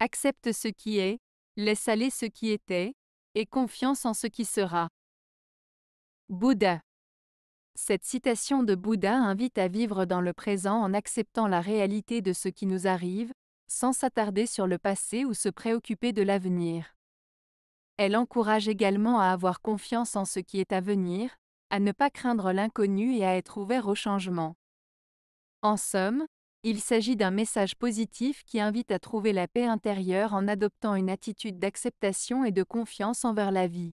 Accepte ce qui est, laisse aller ce qui était, et confiance en ce qui sera. Bouddha. Cette citation de Bouddha invite à vivre dans le présent en acceptant la réalité de ce qui nous arrive, sans s'attarder sur le passé ou se préoccuper de l'avenir. Elle encourage également à avoir confiance en ce qui est à venir, à ne pas craindre l'inconnu et à être ouvert au changement. En somme, il s'agit d'un message positif qui invite à trouver la paix intérieure en adoptant une attitude d'acceptation et de confiance envers la vie.